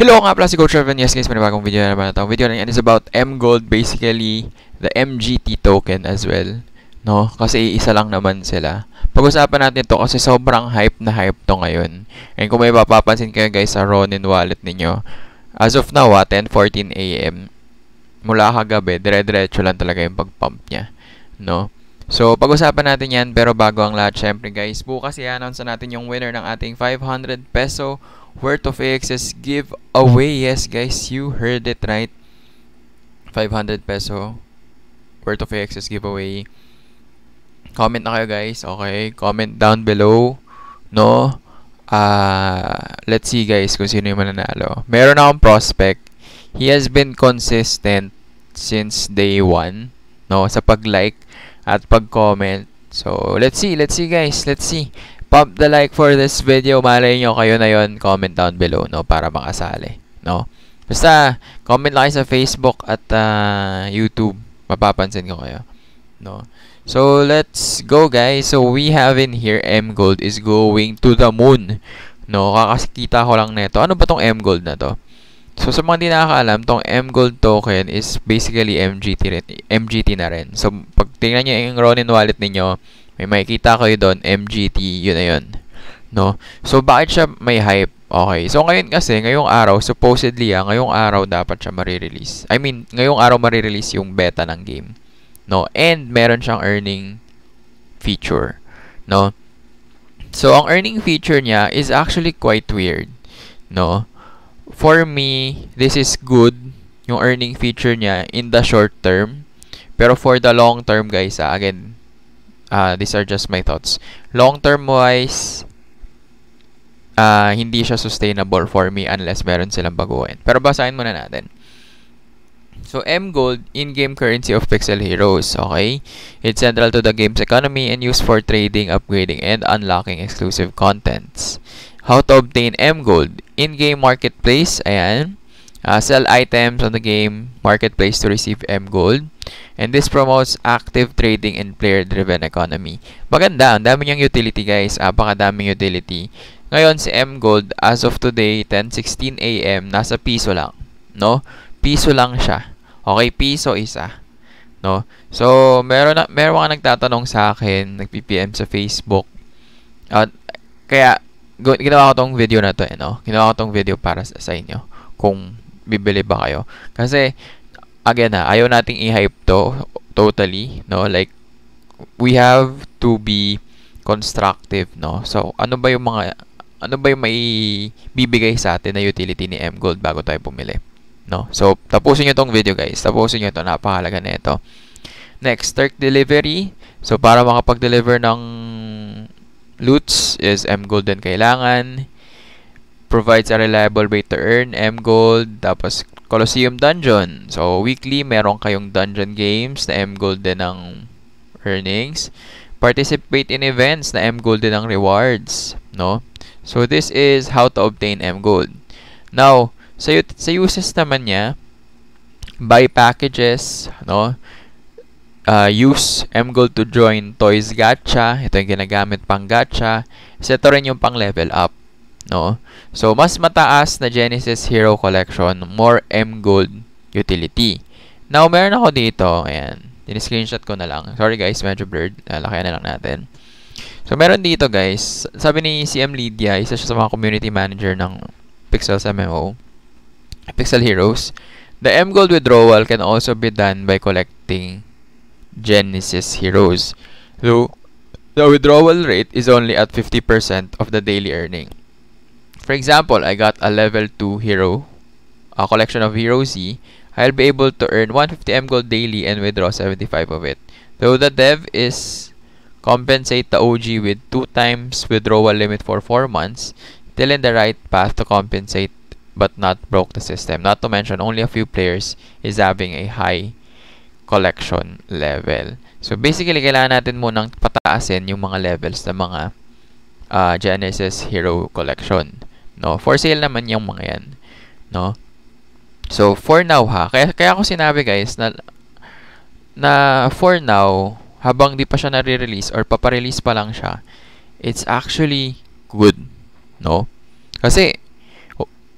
Hello nga pala si Coach Revan. Yes guys, panibagong video na naman ito. Video na yan is about MGold, basically the MGT token as well. No? Kasi isa lang naman sila. Pag-usapan natin ito kasi sobrang hype na hype to ngayon. And kung may mapapansin kayo guys sa Ronin wallet ninyo, as of now, 10.14 ah, a.m., mula kagabi, dire-diretso lang talaga yung pag-pump niya. No? So, pag-usapan natin yan, pero bago ang lahat, syempre guys, bukas i-announce natin yung winner ng ating 500 peso worth of AXS giveaway. Yes, guys, you heard it right. 500 peso worth of AXS giveaway. Comment na kayo, guys. Okay? Comment down below. No? Uh, let's see, guys, kung sino yung mananalo. Meron akong prospect. He has been consistent since day 1. No? Sa pag-like at pag-comment. So, let's see. Let's see, guys. Let's see pump the like for this video. Malay nyo kayo na yon Comment down below, no? Para makasali, no? Basta, comment lang sa Facebook at uh, YouTube. Mapapansin ko kayo, no? So, let's go, guys. So, we have in here, M Gold is going to the moon. No, kakakita ko lang nito. Ano ba tong M Gold na to? So, sa mga hindi nakakaalam, tong M Gold token is basically MGT, rin, MGT na rin. So, pag tingnan niyo yung Ronin wallet niyo, may makikita kayo doon, MGT, yun na yun. No? So, bakit siya may hype? Okay. So, ngayon kasi, ngayong araw, supposedly, ah, ngayong araw dapat siya marirelease. I mean, ngayong araw marirelease yung beta ng game. No? And, meron siyang earning feature. No? So, ang earning feature niya is actually quite weird. No? For me, this is good, yung earning feature niya, in the short term. Pero for the long term, guys, ah, again, Uh, these are just my thoughts. Long-term wise, uh, hindi siya sustainable for me unless meron silang baguhin. Pero basahin muna natin. So, M Gold, in-game currency of Pixel Heroes, okay? It's central to the game's economy and used for trading, upgrading, and unlocking exclusive contents. How to obtain M Gold? In-game marketplace, ayan. Uh, sell items on the game marketplace to receive M Gold. And this promotes active trading and player-driven economy. Maganda, ang dami niyang utility guys. Apakadaming utility. Ngayon, si M Gold, as of today, 10.16 a.m., nasa piso lang. No? Piso lang siya. Okay, piso isa. No? So, meron, na, meron mga nagtatanong sa akin, nag-PPM sa Facebook. At, kaya, ginawa ko tong video na to, eh, no? Ginawa ko tong video para sa, sa inyo. Kung bibili ba kayo? Kasi, again ha, ah, ayaw nating i-hype to totally, no? Like, we have to be constructive, no? So, ano ba yung mga, ano ba yung may bibigay sa atin na utility ni M-Gold bago tayo pumili? No? So, tapusin nyo tong video guys. Tapusin nyo to Napakalaga na ito. Next, Turk Delivery. So, para makapag-deliver ng loots is M-Gold din kailangan provides a reliable way to earn M Gold, tapos Colosseum Dungeon. So, weekly, meron kayong dungeon games na M Gold din ang earnings. Participate in events na M Gold din ang rewards, no? So, this is how to obtain M Gold. Now, sa, sa uses naman niya, buy packages, no? Uh, use M Gold to join Toys Gacha. Ito yung ginagamit pang gacha. Kasi ito rin yung pang level up. No? So, mas mataas na Genesis Hero Collection, more M-Gold utility. Now, meron ako dito. Ayan. Dini-screenshot ko na lang. Sorry guys, medyo blurred. Ah, Lakihan na lang natin. So, meron dito guys. Sabi ni CM Lydia, isa siya sa mga community manager ng Pixel MMO. Pixel Heroes. The M-Gold withdrawal can also be done by collecting Genesis Heroes. So, the withdrawal rate is only at 50% of the daily earning. For example, I got a level 2 hero, a collection of hero Z, I'll be able to earn 150M gold daily and withdraw 75 of it. Though the dev is compensate the OG with 2 times withdrawal limit for 4 months, still in the right path to compensate but not broke the system. Not to mention, only a few players is having a high collection level. So basically, kailangan natin munang pataasin yung mga levels ng mga uh, Genesis Hero Collection. No? For sale naman yung mga yan. No? So, for now ha. Kaya, kaya ko sinabi guys na, na for now, habang di pa siya na release or papa-release pa lang siya, it's actually good. No? Kasi,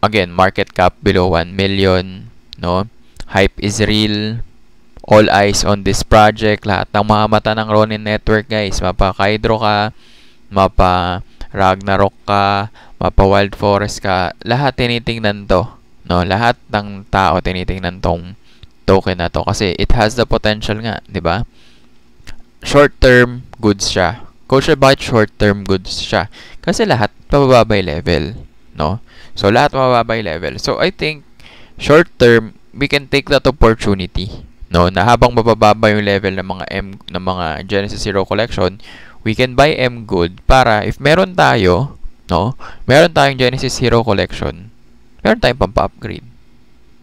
again, market cap below 1 million. No? Hype is real all eyes on this project. Lahat ng mga mata ng Ronin Network, guys. Mapa Kaidro ka, mapa Ragnarok ka, mapa wild forest ka, lahat tinitingnan to. No, lahat ng tao tinitingnan tong token na to kasi it has the potential nga, 'di ba? Short term goods siya. Kosher bakit short term goods siya? Kasi lahat pababa level, no? So lahat mababa level. So I think short term we can take that opportunity, no? Na habang mabababa yung level ng mga M ng mga Genesis Zero collection, we can buy M good para if meron tayo no? Meron tayong Genesis Hero Collection. Meron tayong pampa-upgrade.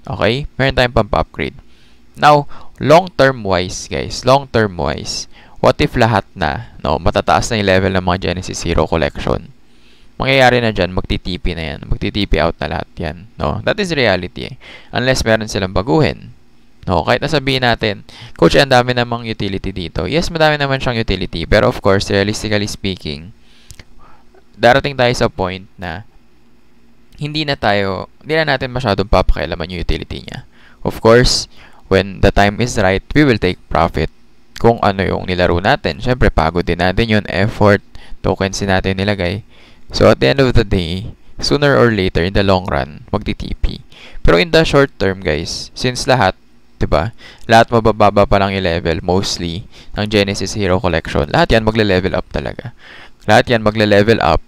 Okay? Meron tayong pampa-upgrade. Now, long-term wise, guys. Long-term wise. What if lahat na, no? Matataas na yung level ng mga Genesis Hero Collection. Mangyayari na dyan, magtitipi na yan. Magtitipi out na lahat yan, no? That is reality, eh. Unless meron silang baguhin, No, kahit nasabihin natin, coach, ang dami namang utility dito. Yes, madami naman siyang utility, pero of course, realistically speaking, darating tayo sa point na hindi na tayo, hindi na natin masyadong papakailaman yung utility niya. Of course, when the time is right, we will take profit kung ano yung nilaro natin. Siyempre, pagod din natin yun, effort, tokens din natin nilagay. So, at the end of the day, sooner or later, in the long run, magti-TP. Pero in the short term, guys, since lahat, 'di ba? Lahat mabababa pa lang 'yung level mostly ng Genesis Hero Collection. Lahat 'yan magle-level up talaga. Lahat 'yan magle-level up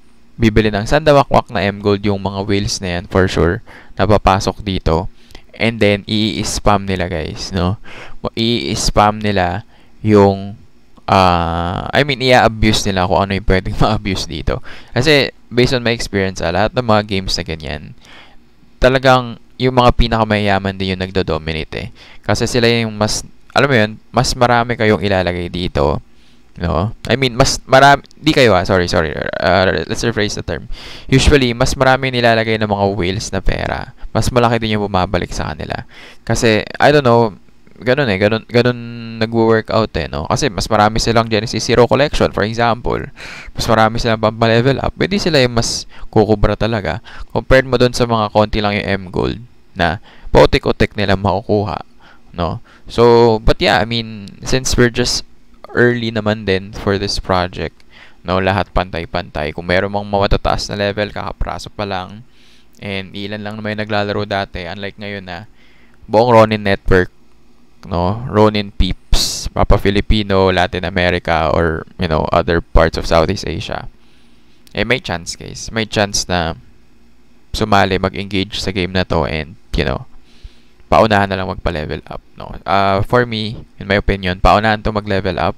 bibili ng sandawakwak na M-Gold yung mga whales na yan for sure na papasok dito. And then, i-spam nila guys, no? I-spam nila yung, uh, I mean, i-abuse nila kung ano yung pwedeng ma-abuse dito. Kasi, based on my experience, ah, lahat ng mga games na ganyan, talagang yung mga pinakamayaman din yung nagdo-dominate eh. Kasi sila yung mas, alam mo yun, mas marami kayong ilalagay dito No? I mean, mas marami, di kayo ah, sorry, sorry. Uh, let's rephrase the term. Usually, mas marami nilalagay ng mga whales na pera. Mas malaki din yung bumabalik sa kanila. Kasi, I don't know, ganun eh, ganun, ganun nagwo-workout eh, no? Kasi mas marami silang Genesis Zero Collection, for example. Mas marami silang pampa-level up. Pwede sila yung mas kukubra talaga. Compared mo doon sa mga konti lang yung M-Gold na pautik-utik nila makukuha, no? So, but yeah, I mean, since we're just early naman din for this project. No, lahat pantay-pantay. Kung meron mang matataas na level, kakapraso pa lang. And ilan lang may naglalaro dati. Unlike ngayon na buong Ronin Network, no, Ronin Peeps, Papa Filipino, Latin America, or, you know, other parts of Southeast Asia. Eh, may chance, guys. May chance na sumali, mag-engage sa game na to and, you know, paunahan na lang magpa-level up. No? Uh, for me, in my opinion, paunahan 'tong mag-level up.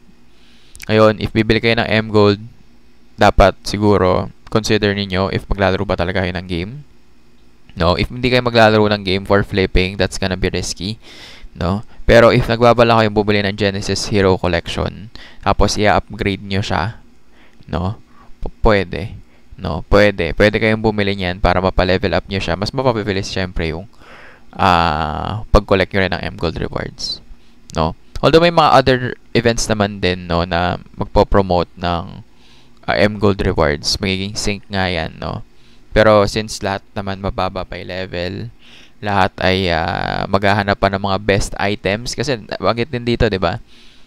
Ngayon, if bibili kayo ng M Gold, dapat siguro consider niyo if maglalaro ba talaga kayo ng game. No, if hindi kayo maglalaro ng game for flipping, that's gonna be risky, no? Pero if nagbabala kayo bumili ng Genesis Hero Collection, tapos i-upgrade niyo siya, no? P- pwede, no? Pwede. Pwede kayong bumili niyan para mapa-level up niyo siya. Mas mapapabilis syempre yung uh, pag-collect nyo rin ng M-Gold rewards. No? Although may mga other events naman din no na magpo-promote ng uh, ah, M-Gold rewards, magiging sync nga yan, no. Pero since lahat naman mababa by level, lahat ay uh, maghahanap pa ng mga best items kasi bakit din dito, 'di ba?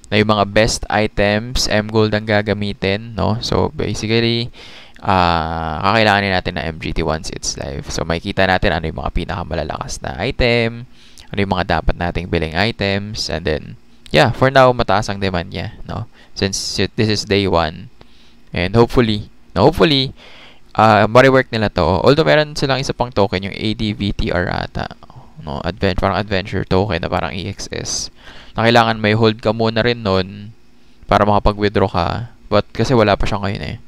Na yung mga best items, M-Gold ang gagamitin, no. So basically, uh, kakailanganin natin na MGT once it's live. So, makikita natin ano yung mga pinakamalalakas na item, ano yung mga dapat nating billing items, and then, yeah, for now, mataas ang demand niya, no? Since this is day 1, and hopefully, no, hopefully, uh, mariwork nila to. Although, meron silang isa pang token, yung ADVTR ata, no? Advent, parang adventure token na parang EXS. Na kailangan may hold ka muna rin nun para makapag-withdraw ka. But, kasi wala pa siya ngayon eh.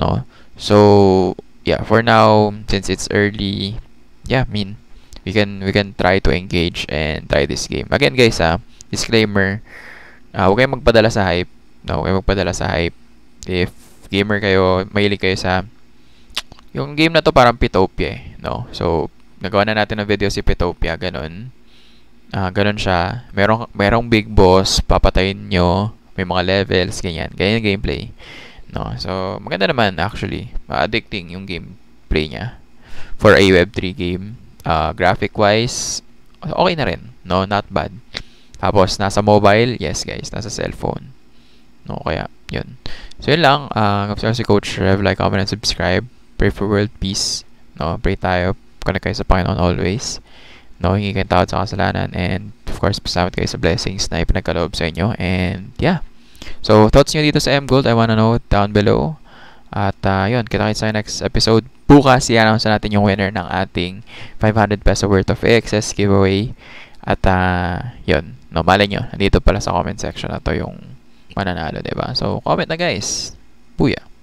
No? so yeah for now since it's early yeah i mean we can we can try to engage and try this game again guys ah disclaimer uh, huwag kayong magpadala sa hype no huwag kayong magpadala sa hype if gamer kayo mahilig kayo sa yung game na to parang Pitopia eh no so nagawa na natin ng video si Pitopia ganun ah uh, ganun siya merong merong big boss papatayin nyo may mga levels ganyan ganyan yung gameplay No? So, maganda naman actually. Ma-addicting yung game play niya. For a Web3 game, uh, graphic-wise, okay na rin. No? Not bad. Tapos, nasa mobile, yes guys, nasa cellphone. No, kaya, yun. So, yun lang. Uh, Kapsar si Coach Rev. Like, comment, and subscribe. Pray for world peace. No? Pray tayo. Connect kayo sa Panginoon always. No? Hingi kayong tawad sa kasalanan. And, of course, pasalamat kayo sa blessings na ipinagkaloob sa inyo. And, yeah. So, thoughts nyo dito sa M Gold, I wanna know down below. At uh, yun, kita kita sa next episode. Bukas, i-announce natin yung winner ng ating 500 peso worth of AXS giveaway. At uh, yun, no, malay nyo, nandito pala sa comment section na to yung mananalo, ba diba? So, comment na guys. Buya!